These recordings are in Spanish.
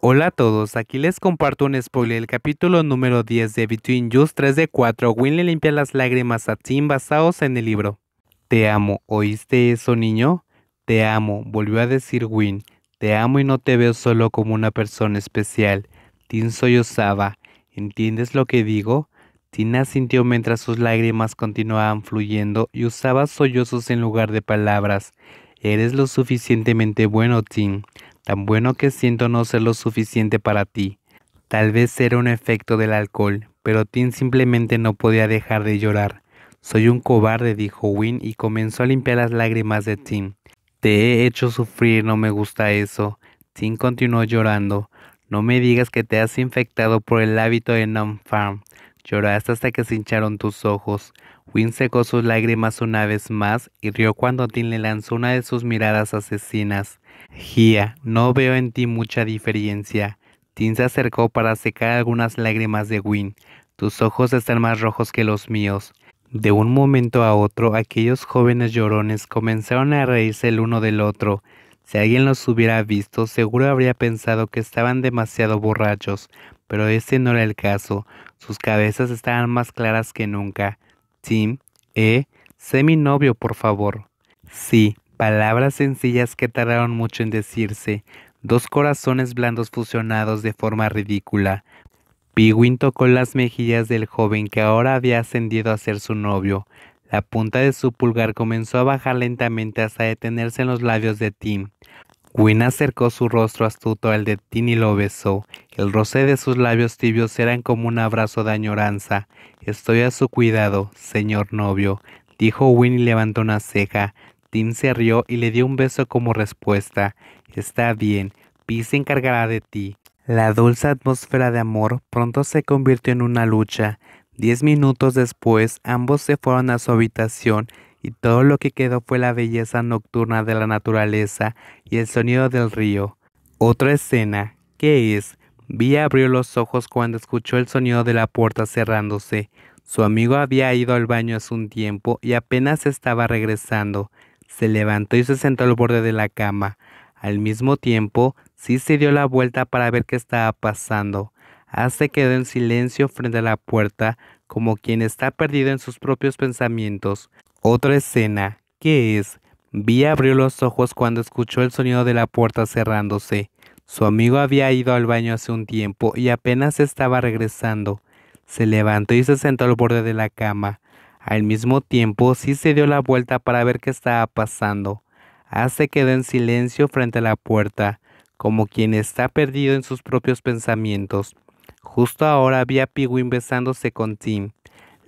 Hola a todos, aquí les comparto un spoiler del capítulo número 10 de Between Just 3 de 4. Win le limpia las lágrimas a Tim basados en el libro. Te amo, ¿oíste eso niño? Te amo, volvió a decir Win. Te amo y no te veo solo como una persona especial. Tim sollozaba. ¿Entiendes lo que digo? Tina sintió mientras sus lágrimas continuaban fluyendo y usaba sollozos en lugar de palabras. Eres lo suficientemente bueno, Tim tan bueno que siento no ser lo suficiente para ti. Tal vez era un efecto del alcohol, pero Tim simplemente no podía dejar de llorar. Soy un cobarde, dijo Win y comenzó a limpiar las lágrimas de Tim. Te he hecho sufrir, no me gusta eso. Tim continuó llorando. No me digas que te has infectado por el hábito de Numb Lloraste hasta que se hincharon tus ojos. Win secó sus lágrimas una vez más y rió cuando Tin le lanzó una de sus miradas asesinas. Gia, no veo en ti mucha diferencia. Tin se acercó para secar algunas lágrimas de Win. Tus ojos están más rojos que los míos. De un momento a otro, aquellos jóvenes llorones comenzaron a reírse el uno del otro. Si alguien los hubiera visto, seguro habría pensado que estaban demasiado borrachos, pero este no era el caso. Sus cabezas estaban más claras que nunca. Tim, eh, sé mi novio, por favor. Sí, palabras sencillas que tardaron mucho en decirse, dos corazones blandos fusionados de forma ridícula. Pigwin tocó las mejillas del joven que ahora había ascendido a ser su novio. La punta de su pulgar comenzó a bajar lentamente hasta detenerse en los labios de Tim. Quinn acercó su rostro astuto al de Tin y lo besó. El roce de sus labios tibios eran como un abrazo de añoranza. Estoy a su cuidado, señor novio, dijo Win y levantó una ceja. Tin se rió y le dio un beso como respuesta. Está bien, Pi se encargará de ti. La dulce atmósfera de amor pronto se convirtió en una lucha. Diez minutos después ambos se fueron a su habitación y todo lo que quedó fue la belleza nocturna de la naturaleza y el sonido del río. Otra escena, ¿Qué es, Vía abrió los ojos cuando escuchó el sonido de la puerta cerrándose. Su amigo había ido al baño hace un tiempo y apenas estaba regresando. Se levantó y se sentó al borde de la cama. Al mismo tiempo, sí se dio la vuelta para ver qué estaba pasando. Ah, se quedó en silencio frente a la puerta, como quien está perdido en sus propios pensamientos. Otra escena, que es, Vi abrió los ojos cuando escuchó el sonido de la puerta cerrándose. Su amigo había ido al baño hace un tiempo y apenas estaba regresando. Se levantó y se sentó al borde de la cama. Al mismo tiempo, sí se dio la vuelta para ver qué estaba pasando. A ah, se quedó en silencio frente a la puerta, como quien está perdido en sus propios pensamientos. Justo ahora había a besándose con Tim.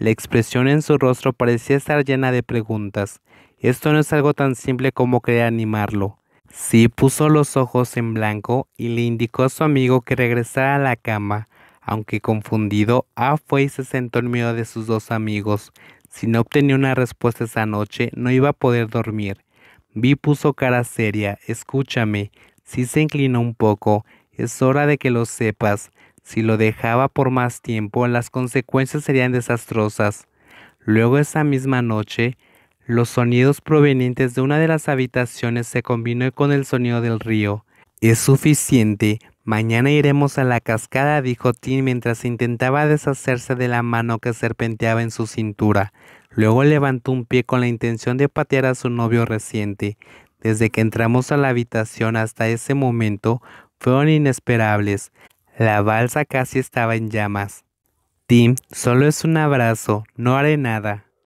La expresión en su rostro parecía estar llena de preguntas. Esto no es algo tan simple como querer animarlo. Si puso los ojos en blanco y le indicó a su amigo que regresara a la cama. Aunque confundido, A fue y se sentó en medio de sus dos amigos. Si no obtenía una respuesta esa noche, no iba a poder dormir. Vi puso cara seria. Escúchame. Si se inclinó un poco. Es hora de que lo sepas. Si lo dejaba por más tiempo, las consecuencias serían desastrosas. Luego esa misma noche, los sonidos provenientes de una de las habitaciones se combinó con el sonido del río. Es suficiente. Mañana iremos a la cascada, dijo Tim mientras intentaba deshacerse de la mano que serpenteaba en su cintura. Luego levantó un pie con la intención de patear a su novio reciente. Desde que entramos a la habitación hasta ese momento fueron inesperables. La balsa casi estaba en llamas. Tim, solo es un abrazo, no haré nada.